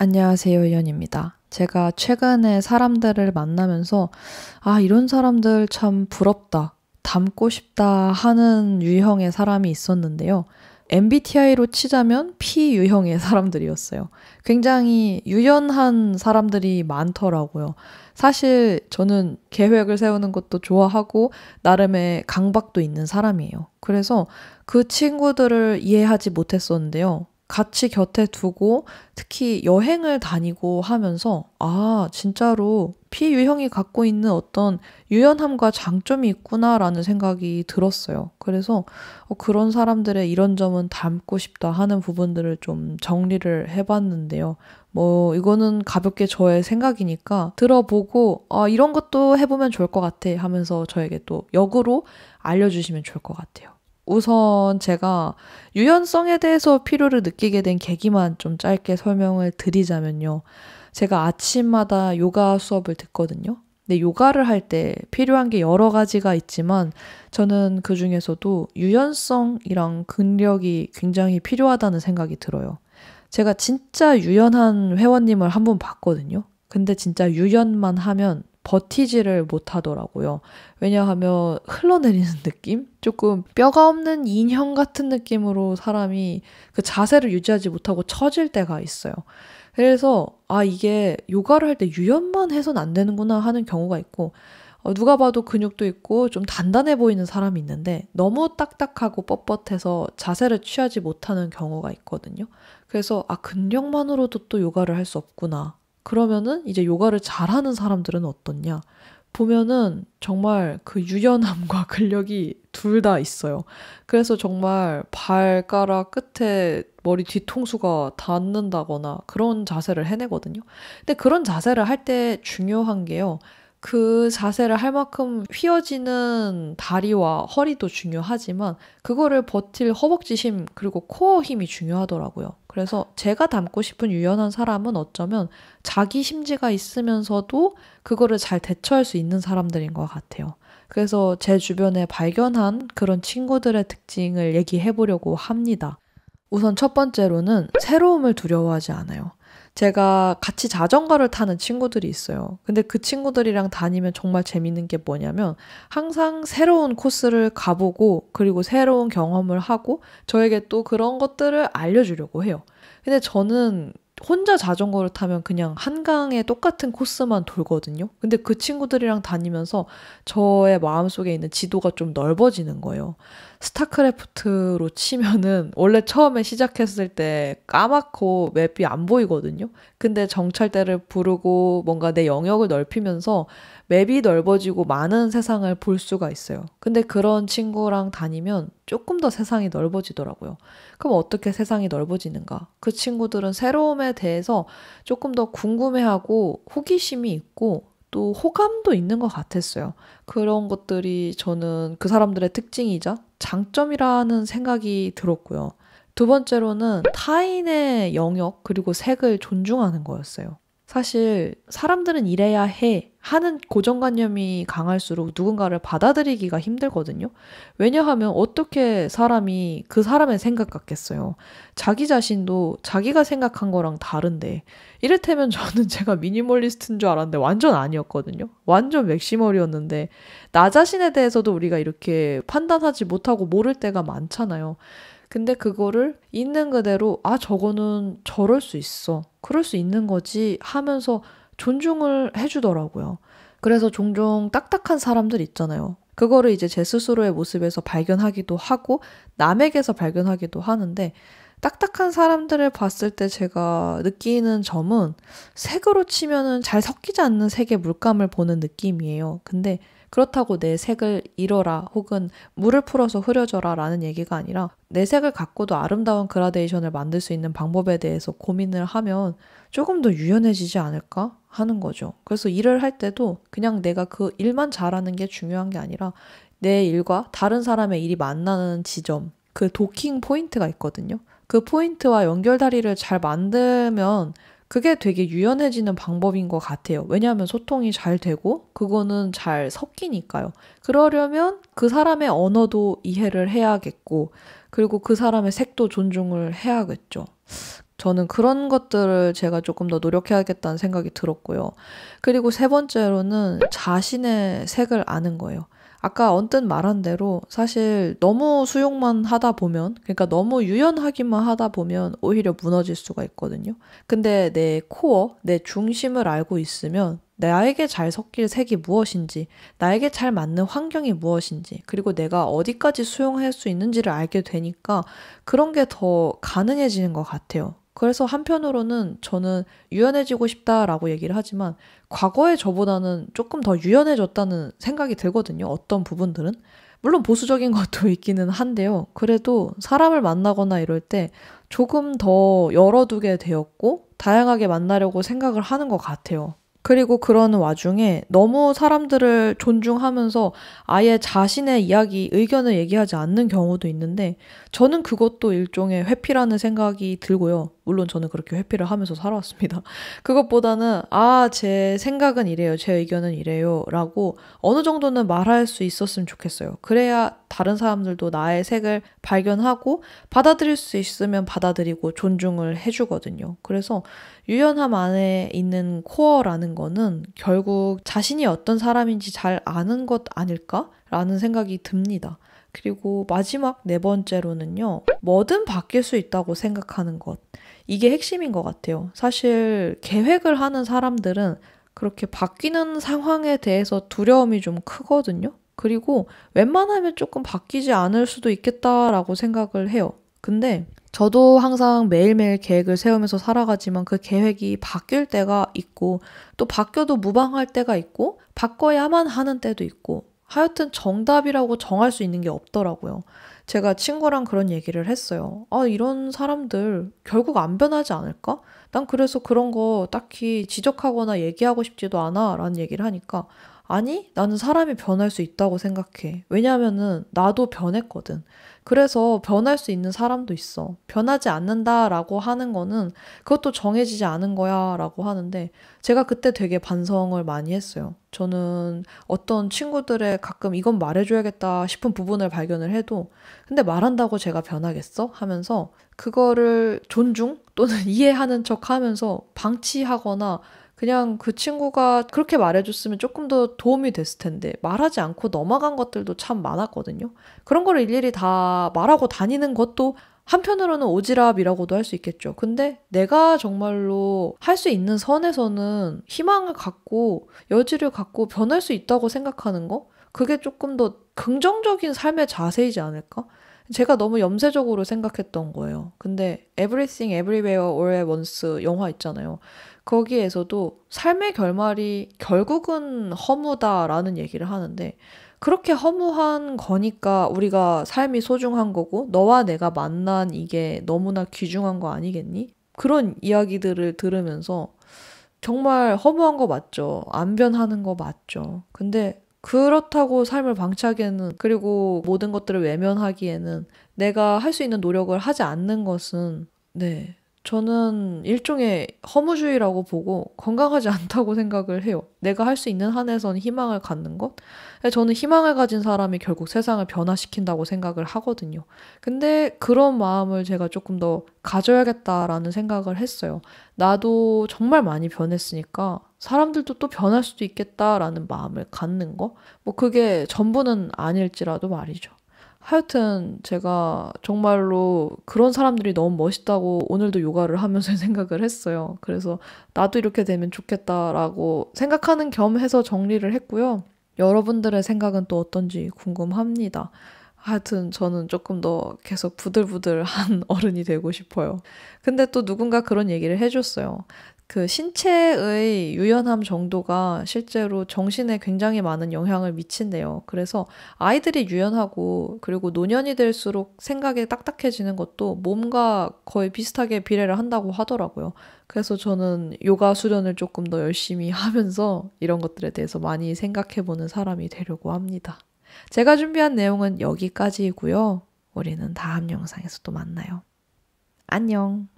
안녕하세요, 연입니다. 제가 최근에 사람들을 만나면서 아, 이런 사람들 참 부럽다, 닮고 싶다 하는 유형의 사람이 있었는데요. MBTI로 치자면 P 유형의 사람들이었어요. 굉장히 유연한 사람들이 많더라고요. 사실 저는 계획을 세우는 것도 좋아하고 나름의 강박도 있는 사람이에요. 그래서 그 친구들을 이해하지 못했었는데요. 같이 곁에 두고 특히 여행을 다니고 하면서 아, 진짜로 피유형이 갖고 있는 어떤 유연함과 장점이 있구나라는 생각이 들었어요. 그래서 어, 그런 사람들의 이런 점은 닮고 싶다 하는 부분들을 좀 정리를 해봤는데요. 뭐, 이거는 가볍게 저의 생각이니까 들어보고, 아, 이런 것도 해보면 좋을 것 같아 하면서 저에게 또 역으로 알려주시면 좋을 것 같아요. 우선 제가 유연성에 대해서 필요를 느끼게 된 계기만 좀 짧게 설명을 드리자면요. 제가 아침마다 요가 수업을 듣거든요. 근데 요가를 할 때 필요한 게 여러 가지가 있지만 저는 그 중에서도 유연성이랑 근력이 굉장히 필요하다는 생각이 들어요. 제가 진짜 유연한 회원님을 한 번 봤거든요. 근데 진짜 유연만 하면 버티지를 못하더라고요. 왜냐하면 흘러내리는 느낌? 조금 뼈가 없는 인형 같은 느낌으로 사람이 그 자세를 유지하지 못하고 처질 때가 있어요. 그래서 아 이게 요가를 할 때 유연만 해선 안 되는구나 하는 경우가 있고 어, 누가 봐도 근육도 있고 좀 단단해 보이는 사람이 있는데 너무 딱딱하고 뻣뻣해서 자세를 취하지 못하는 경우가 있거든요. 그래서 아 근력만으로도 또 요가를 할 수 없구나 그러면은 이제 요가를 잘하는 사람들은 어떻냐? 보면은 정말 그 유연함과 근력이 둘 다 있어요. 그래서 정말 발가락 끝에 머리 뒤통수가 닿는다거나 그런 자세를 해내거든요. 근데 그런 자세를 할 때 중요한 게요. 그 자세를 할 만큼 휘어지는 다리와 허리도 중요하지만 그거를 버틸 허벅지 심 그리고 코어 힘이 중요하더라고요. 그래서 제가 닮고 싶은 유연한 사람은 어쩌면 자기 심지가 있으면서도 그거를 잘 대처할 수 있는 사람들인 것 같아요. 그래서 제 주변에 발견한 그런 친구들의 특징을 얘기해 보려고 합니다. 우선 첫 번째로는 새로움을 두려워하지 않아요. 제가 같이 자전거를 타는 친구들이 있어요. 근데 그 친구들이랑 다니면 정말 재밌는 게 뭐냐면 항상 새로운 코스를 가보고 그리고 새로운 경험을 하고 저에게 또 그런 것들을 알려주려고 해요. 근데 저는 혼자 자전거를 타면 그냥 한강에 똑같은 코스만 돌거든요. 근데 그 친구들이랑 다니면서 저의 마음속에 있는 지도가 좀 넓어지는 거예요. 스타크래프트로 치면은 원래 처음에 시작했을 때 까맣고 맵이 안 보이거든요. 근데 정찰대를 부르고 뭔가 내 영역을 넓히면서 맵이 넓어지고 많은 세상을 볼 수가 있어요. 근데 그런 친구랑 다니면 조금 더 세상이 넓어지더라고요. 그럼 어떻게 세상이 넓어지는가? 그 친구들은 새로움에 대해서 조금 더 궁금해하고 호기심이 있고 또 호감도 있는 것 같았어요. 그런 것들이 저는 그 사람들의 특징이자 장점이라는 생각이 들었고요. 두 번째로는 타인의 영역 그리고 색을 존중하는 거였어요. 사실 사람들은 이래야 해 하는 고정관념이 강할수록 누군가를 받아들이기가 힘들거든요. 왜냐하면 어떻게 사람이 그 사람의 생각 같겠어요. 자기 자신도 자기가 생각한 거랑 다른데. 이를테면 저는 제가 미니멀리스트인 줄 알았는데 완전 아니었거든요. 완전 맥시멀이었는데 나 자신에 대해서도 우리가 이렇게 판단하지 못하고 모를 때가 많잖아요. 근데 그거를 있는 그대로 아 저거는 저럴 수 있어. 그럴 수 있는 거지 하면서 존중을 해주더라고요. 그래서 종종 딱딱한 사람들 있잖아요. 그거를 이제 제 스스로의 모습에서 발견하기도 하고 남에게서 발견하기도 하는데 딱딱한 사람들을 봤을 때 제가 느끼는 점은 색으로 치면은 잘 섞이지 않는 색의 물감을 보는 느낌이에요. 근데 그렇다고 내 색을 잃어라 혹은 물을 풀어서 흐려져라 라는 얘기가 아니라 내 색을 갖고도 아름다운 그라데이션을 만들 수 있는 방법에 대해서 고민을 하면 조금 더 유연해지지 않을까 하는 거죠. 그래서 일을 할 때도 그냥 내가 그 일만 잘하는 게 중요한 게 아니라 내 일과 다른 사람의 일이 만나는 지점, 그 도킹 포인트가 있거든요. 그 포인트와 연결다리를 잘 만들면 그게 되게 유연해지는 방법인 것 같아요. 왜냐하면 소통이 잘 되고 그거는 잘 섞이니까요. 그러려면 그 사람의 언어도 이해를 해야겠고 그리고 그 사람의 색도 존중을 해야겠죠. 저는 그런 것들을 제가 조금 더 노력해야겠다는 생각이 들었고요. 그리고 세 번째로는 자신의 색을 아는 거예요. 아까 언뜻 말한 대로 사실 너무 수용만 하다 보면, 그러니까 너무 유연하기만 하다 보면 오히려 무너질 수가 있거든요. 근데 내 코어, 내 중심을 알고 있으면 나에게 잘 섞일 색이 무엇인지, 나에게 잘 맞는 환경이 무엇인지, 그리고 내가 어디까지 수용할 수 있는지를 알게 되니까 그런 게 더 가능해지는 것 같아요. 그래서 한편으로는 저는 유연해지고 싶다라고 얘기를 하지만 과거의 저보다는 조금 더 유연해졌다는 생각이 들거든요. 어떤 부분들은. 물론 보수적인 것도 있기는 한데요. 그래도 사람을 만나거나 이럴 때 조금 더 열어두게 되었고, 다양하게 만나려고 생각을 하는 것 같아요. 그리고 그런 와중에 너무 사람들을 존중하면서 아예 자신의 이야기, 의견을 얘기하지 않는 경우도 있는데, 저는 그것도 일종의 회피라는 생각이 들고요. 물론 저는 그렇게 회피를 하면서 살아왔습니다. 그것보다는 아, 제 생각은 이래요. 제 의견은 이래요. 라고 어느 정도는 말할 수 있었으면 좋겠어요. 그래야 다른 사람들도 나의 색을 발견하고 받아들일 수 있으면 받아들이고 존중을 해주거든요. 그래서 유연함 안에 있는 코어라는 거는 결국 자신이 어떤 사람인지 잘 아는 것 아닐까라는 생각이 듭니다. 그리고 마지막 네 번째로는요. 뭐든 바뀔 수 있다고 생각하는 것. 이게 핵심인 것 같아요. 사실 계획을 하는 사람들은 그렇게 바뀌는 상황에 대해서 두려움이 좀 크거든요. 그리고 웬만하면 조금 바뀌지 않을 수도 있겠다라고 생각을 해요. 근데 저도 항상 매일매일 계획을 세우면서 살아가지만 그 계획이 바뀔 때가 있고 또 바뀌어도 무방할 때가 있고 바꿔야만 하는 때도 있고 하여튼 정답이라고 정할 수 있는 게 없더라고요. 제가 친구랑 그런 얘기를 했어요. 아, 이런 사람들 결국 안 변하지 않을까? 난 그래서 그런 거 딱히 지적하거나 얘기하고 싶지도 않아. 라는 얘기를 하니까, 아니, 나는 사람이 변할 수 있다고 생각해. 왜냐면은 나도 변했거든. 그래서 변할 수 있는 사람도 있어. 변하지 않는다라고 하는 거는 그것도 정해지지 않은 거야라고 하는데 제가 그때 되게 반성을 많이 했어요. 저는 어떤 친구들의 가끔 이건 말해줘야겠다 싶은 부분을 발견을 해도 근데 말한다고 제가 변하겠어? 하면서 그거를 존중 또는 이해하는 척 하면서 방치하거나 그냥 그 친구가 그렇게 말해줬으면 조금 더 도움이 됐을 텐데 말하지 않고 넘어간 것들도 참 많았거든요. 그런 거를 일일이 다 말하고 다니는 것도 한편으로는 오지랖이라고도 할 수 있겠죠. 근데 내가 정말로 할 수 있는 선에서는 희망을 갖고 여지를 갖고 변할 수 있다고 생각하는 거? 그게 조금 더 긍정적인 삶의 자세이지 않을까? 제가 너무 염세적으로 생각했던 거예요. 근데 Everything Everywhere All at Once 영화 있잖아요. 거기에서도 삶의 결말이 결국은 허무다라는 얘기를 하는데 그렇게 허무한 거니까 우리가 삶이 소중한 거고 너와 내가 만난 이게 너무나 귀중한 거 아니겠니? 그런 이야기들을 들으면서 정말 허무한 거 맞죠. 안 변하는 거 맞죠. 근데 그렇다고 삶을 방치하기에는 그리고 모든 것들을 외면하기에는 내가 할 수 있는 노력을 하지 않는 것은 네 저는 일종의 허무주의라고 보고 건강하지 않다고 생각을 해요. 내가 할 수 있는 한에선 희망을 갖는 것? 저는 희망을 가진 사람이 결국 세상을 변화시킨다고 생각을 하거든요. 근데 그런 마음을 제가 조금 더 가져야겠다라는 생각을 했어요. 나도 정말 많이 변했으니까 사람들도 또 변할 수도 있겠다라는 마음을 갖는 거. 뭐 그게 전부는 아닐지라도 말이죠. 하여튼 제가 정말로 그런 사람들이 너무 멋있다고 오늘도 요가를 하면서 생각을 했어요. 그래서 나도 이렇게 되면 좋겠다라고 생각하는 겸 해서 정리를 했고요. 여러분들의 생각은 또 어떤지 궁금합니다. 하여튼 저는 조금 더 계속 부들부들한 어른이 되고 싶어요. 근데 또 누군가 그런 얘기를 해줬어요. 그 신체의 유연함 정도가 실제로 정신에 굉장히 많은 영향을 미친대요. 그래서 아이들이 유연하고 그리고 노년이 될수록 생각이 딱딱해지는 것도 몸과 거의 비슷하게 비례를 한다고 하더라고요. 그래서 저는 요가 수련을 조금 더 열심히 하면서 이런 것들에 대해서 많이 생각해보는 사람이 되려고 합니다. 제가 준비한 내용은 여기까지이고요. 우리는 다음 영상에서 또 만나요. 안녕!